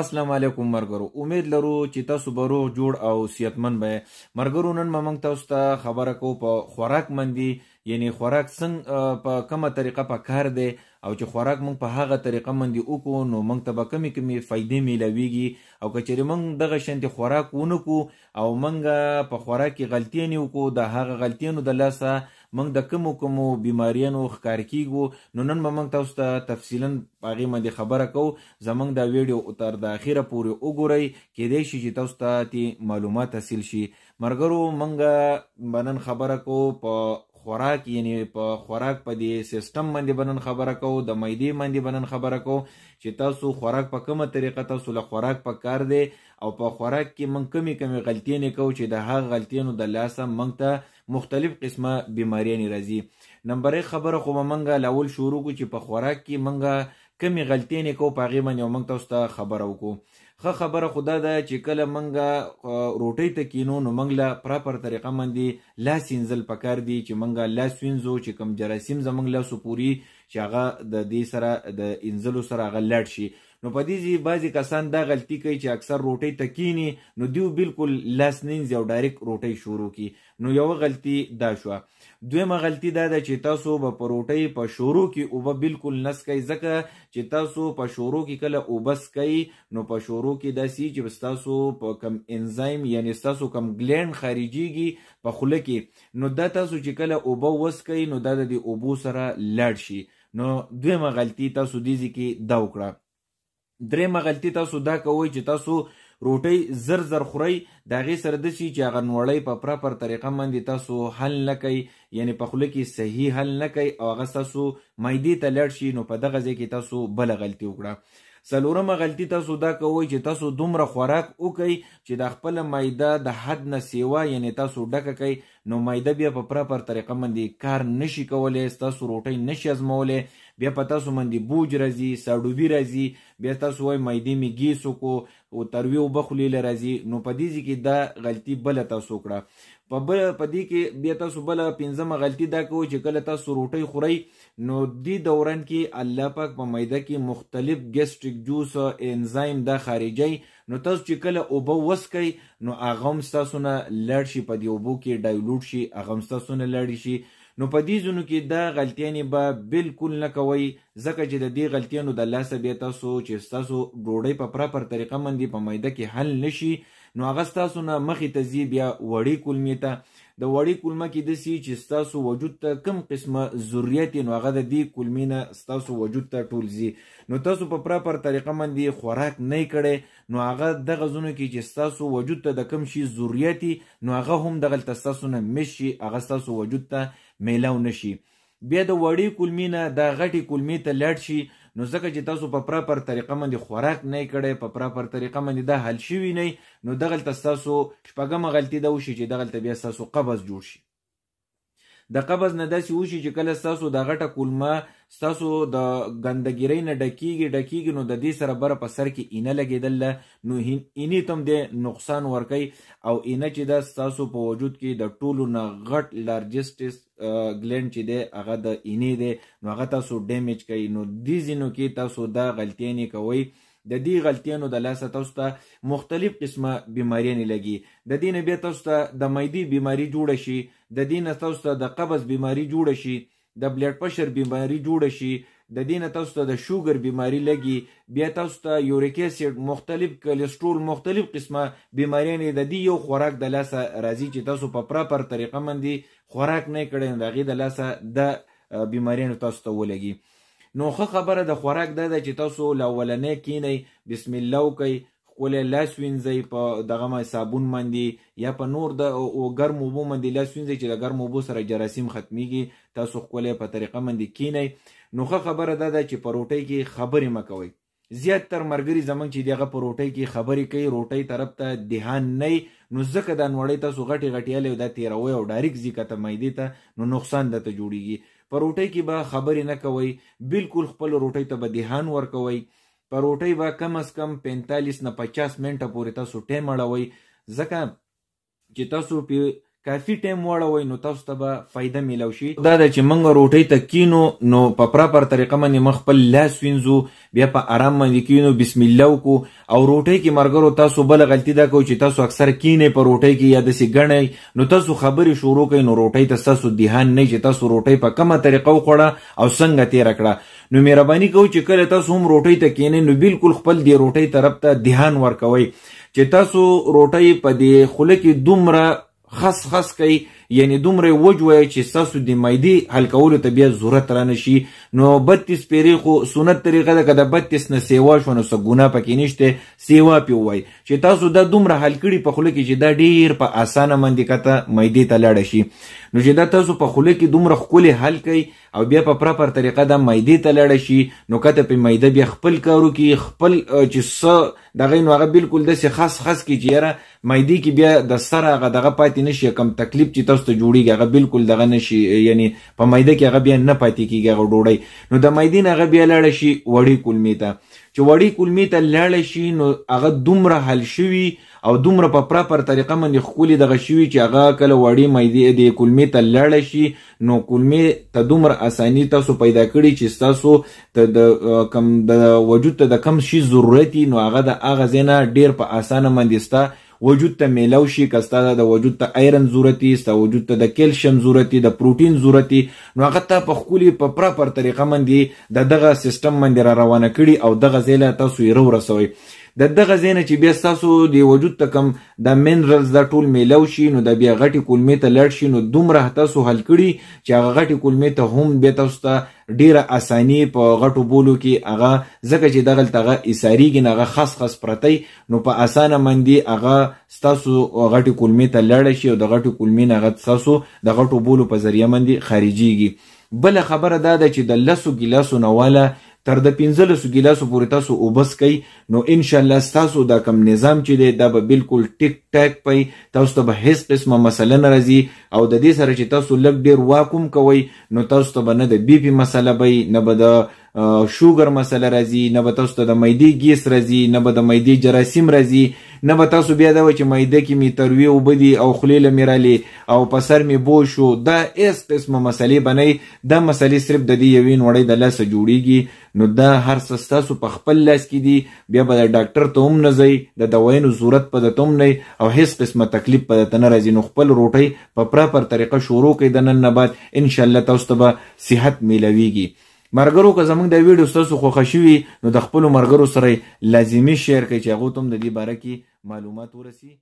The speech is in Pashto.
السلام علیکم مرګرو امید لرو چې تاسو به روغ جوړ او صحتمند به مرګرو نن موږ تاسو ته خبره کو په خوراک مندي یعنی خوراک څنګه په کومه طریقه په کار دی او چې خوراک موږ په هغه طریقه مندي وکړو نو موږ ته به کمی کمی فائدې میلاویږي او که چیرې موږ دغه شانتي خوراک ونکو او موږ په خوراک کې غلطۍ نه وکړو د هغه غلطۍ نو د لاسه موږ د کوم کوم بیماریانو ښکار کیږو نو نن موږ تاسو ته تفصیلا هغه باندې خبره کو زمنګ دا ویډیو تر د اخیره پورې وګورئ کېدای شي چې تاسو ته معلومات حاصل شي مرګرو موږ منن خبره کو په خوراک یعنی په خوراک په دې سیستم باندې بنن خبره کو د مېدی باندې بنن خبره کو چې تاسو خوراک په کومه طریقه تاسو له خوراک په کار دی او په خوراک کې من کمی کمی غلطی نه کو چې د هغه غلطینو د لاسه مونږ ته مختلف قسمه بیماریان راځي نمبر 1 خبره خو مونږه لاول شروع کو چې په خوراک کې مونږه کمی غلطی نه کو پاغي باندې موږ تاسو ته خبر وکړو خه خبره خدا ده چې کله منګه روټۍ ته کینو نو منګ له پراپر طریقه باندې لاس وینځل پکار دی چې منګه لاس وینځو چې کم جراثیم زمنګ لاسو پوری چې هغه د دې سره د انزلو سره هغه لړ شي نو په دې بعضی کسان دا غلطي کوي چې اکثر روټۍ تکینی نو دیو بالکل لاس نینځي او ډایرک روټۍ شروع کی نو یو غلطي دا شو دویمه غلطي دا ده چې تاسو به په روټۍ په شروع کې اوبه بالکل نس کوي ځکه چې تاسو په شروع کې کله اوبه کوي نو په شروع کې داسې چې تاسو په کم انزایم یعنی تاسو کم ګلین خارجيږي په خوله کې نو دا تاسو چې کله اوبه وسکئ نو دا د اوبو سره لړ شي نو دویمه غلطي تاسو دیږي کې دا وکړه درېمه غلطي تاسو دا کوئ چې تاسو روټۍ زر زر خورئ د هغې سره داسې چې هغه نوړۍ په پراپر طریقه باندې تاسو حل نه کوئ یعنې په خوله کې صحیح حل نه کوئ او هغه ستاسو معدې ته لاړ شي نو په دغه ځای کې تاسو بله غلطي وکړه څلورمه غلطي تاسو دا کوئ چې تاسو دومره خوراک وکئ چې د خپله مایده د حد نه سیوا یعنی تاسو ډکه کوئ نو مایده بیا په پراپر طریقه باندې کار نشي کولی ستاسو روټۍ نشي ازمولی بیا په تاسو باندې بوج راځي سړوبي راځي بیا تاسو وای مېدې می گیسو کو او تروي وبخلي لراځي نو په دې کې دا غلطي بل تاسو کړه په بل په دې کې بیا تاسو بل پنځمه غلطي دا کو چې کله تاسو روټي خوري نو دې دوران کې الله پاک په مېده کې مختلف ګیسټریک جوس او انزایم دا خارجي نو تاسو چې کله اوبه وسکئ نو هغه هم ستاسو نه لړ شي په دې اوبو کې ډایلوټ شي هغه هم ستاسو نه لړ شي نو په دې ځینو کې دا غلطیانې به بالکل نه کوئ ځکه چې د دې غلطیانو د لاسه بیا تاسو چې ستاسو ډوډۍ په پراپر طریقه باندې په معده کې حل نشي نو هغه ستاسو نه مخې ته ځي بیا وړې کولمې ته د وړې کلمه کې داسې چې ستاسو وجود ته کم قسمه ضرورت نو هغه د دې کلمې نه ستاسو وجود ته ټول ځي نو تاسو په پراپر طریقه باندې خوراک نه کړی نو هغه دغه زونو کې چې ستاسو وجود ته د کم شي ضرورت نو هغه هم دغلته ستاسو نه مشي هغه ستاسو وجود ته میلاو نشي بیا د وړې کلمې نه د غټې کلمې ته لړ شي نو ځکه چې تاسو په پراپر طریقه باندې خوراک نه کړی په پراپر طریقه باندې دا حل شوی نه نو دغلته ستاسو شپږمه غلطي ده وشي چې دغلته بیا ستاسو قبض جوړ شي د قبض نه داسې وشي چې کله ستاسو د غټه کولمه ستاسو د ګندګیرۍ نه ډکیږي ډکیږي نو د دې سره بره په سر کې اینه لګېدله نو اینې ته هم د نقصان ورکوي او اینه چې ده ستاسو په وجود کې د ټولو نه غټ لارجسټس ګلینډ چې دی هغه د اینې دی نو هغه تاسو ډیمیج کوي نو دې ځینو کې تاسو دا غلطۍ نه کوئ د دې غلطیانو د لاسه تاسو ته مختلف قسمه بیماریانې لګي د دې نه بیا تاسو ته د معدې بیماری جوړه شي د دینه تاسو ته د قبض بیماری جوړه شي د بلډ پرشر بیماری جوړه شي د دینه تاسو ته د شوګر بیماری لګي بیا تاسو ته یوریک اسید مختلف کلسترول مختلف قسمه بیماریان د دې یو خوراک د لاسه راځي چې تاسو په پراپر طریقه مندي خوراک نه کړئ دغه د لاسه د بیماریان تاسو ته ولګي نو خبره د خوراک ده چې تاسو لولنې کینی بسم الله وکي ولې لاس وینځئ په دغه صابون باندې یا په نور د ګرم اوبو باندې لاس وینځئ چې د ګرم اوبو سره جراثیم ختمیږي تاسو ښکلی په طریقه باندې کینئ نو ښه خبره دا ده چې په روټۍ کې خبرې مه کوئ زیات تر مرګري زمنګ چې دغه په روټۍ کې خبرې کوي روټۍ طرف ته دهان نه نو ځکه دا نوړی تاسو غټي غټیاله دا تیروي او ډایرک ځي کته مېدی ته نو نقصان دته جوړیږي په روټۍ کې به خبرې نه کوي بالکل خپل روټۍ ته به دهان ورکوي پروټۍ به کم از کم 45 نه 50 منټه پورې تاسو ټیم اړوي ځکه چې تاسو په کافي ټیم واړوي نو تاسو ته به فایده میلو شي دا د چې منګه روټۍ ته کینو نو په پراپر طریقه باندې مخ خپل لاس وینځو بیا په آرام باندې کینو بسم الله وکړو او روټۍ کې مرګرو تاسو بل غلطي دا کوئ چې تاسو اکثر کینې په روټۍ کې یا داسې ګڼئ نو تاسو خبرې شروع کوئ نو روټۍ ته ستاسو دهان نه چې تاسو روټۍ په کومه طریقه وخوړه او څنګه تیره کړه نو مهرباني کوئ چې کله تاسو هم روټۍ ته کینئ نو بالکل خپل دی روټۍ طرف ته دهان ورکوئ چې تاسو روټۍ په دې خوله کې دومره خس خس کوي یعنی دومره وجوي چې ساسو د مېدی حل کولو ته بیا ضرورت را نشي نو 32 پیری خو سنت طریقه ده کده 32 نه سیوا شونه سو ګونه پکې نشته سیوا پیوي چې تاسو دا دومره حل کړي په خله کې چې دا ډیر په اسانه مندې کته مېدی ته لاړ شي نو چې دا تاسو په خوله کې دومره ښکلې حل کوي او بیا په پراپر طریقه دا معدې ته لاړه شي نو کته په معده بیا خپل کارو کې خپل چې څه دغه نو هغه بالکل داسې خاص خاص کې چې یاره معدې کې بیا د سره هغه دغه پاتې نشي کم تکلیف چې تاسو ته جوړیږي هغه بالکل دغه نشي یعنی په معده کې هغه بیا نه پاتې کیږي هغه ډوډۍ نو د معدې نه هغه بیا لاړه شي وړې کولمې ته چې وړې کولمې ته لاړه شي نو هغه دومره حل شوي او دومره په پراپر طریقه باندې ښکلي دغه شوي چې هغه کله وړې میدې د کلمې ته لاړه شي نو کلمې ته دومره اساني تاسو پیدا کړي چې ستاسو ته د کم د وجود ته د کم شي ضرورت نو هغه د هغه ځای نه ډېر په اسانه باندې ستا وجود ته میلو شي کستا د وجود ته ایرن ضرورتي ستا وجود ته د کیلشیم ضرورتي د پروتین ضرورتي نو هغه ته په خولي په پراپر طریقه باندې د دغه سیستم باندې را روانه کړي او دغه زیله تاسو یې رسوي د دغه زینه چې بیا ستاسو د وجود ته کم د منرلز دا ټول میلو شي نو د بیا غټي کولمې ته لړ شي نو دومره تاسو حل کړي چې هغه غټي کولمې ته هم بیا تاسو ته ډیره اسانی په غټو بولو کې هغه ځکه چې دغه تغه ایساریږي نه هغه خاص خاص پرتی نو په اسانه مندي هغه ستاسو غټي کولمې ته لړ شي او د غټي کولمې نه غټ تاسو د غټو بولو په ذریعہ مندي خارجيږي بل خبره دا ده چې د لسو ګلاسو نه والا تر د 15 ګلاسو پورې تاسو وبس کوي نو ان شاء الله تاسو دا کم نظام چې دی دا به بالکل ټیک ټاک پي تاسو ته به هیڅ قسمه مسله نه راځي او د دې سره چې تاسو لګ ډیر واکوم کوي نو تاسو ته به نه د بی پی مسله وي نه به د شوګر مسله راځي نه به تاسو ته د معدې ګیس راځي نه به د معدې جراثیم راځي نه به تاسو بیا دا و چې مایده کې می تروي او بدی او خلیل میرالي او په سر می بو شو دا اس قسمه مسلې بنې دا مسلې صرف د دې یوین وړې د لاس جوړیږي نو دا هر سستاسو په خپل لاس کې دی بیا به د ډاکټر ته هم نه ځي د دواینو ضرورت په دتم نه او هیڅ قسمه تکلیف په دتن راځي نو خپل روټي په پراپر طریقه شروع کړئ د نن نه بعد ان شاء الله تاسو ته صحت میلويږي مرګرو که زمونږ د ویډیو ستاسو خوښ شوي نو د خپلو مرګرو سره لازمی شیر کوي چې هغه تم د دې باره کې معلومات ورسی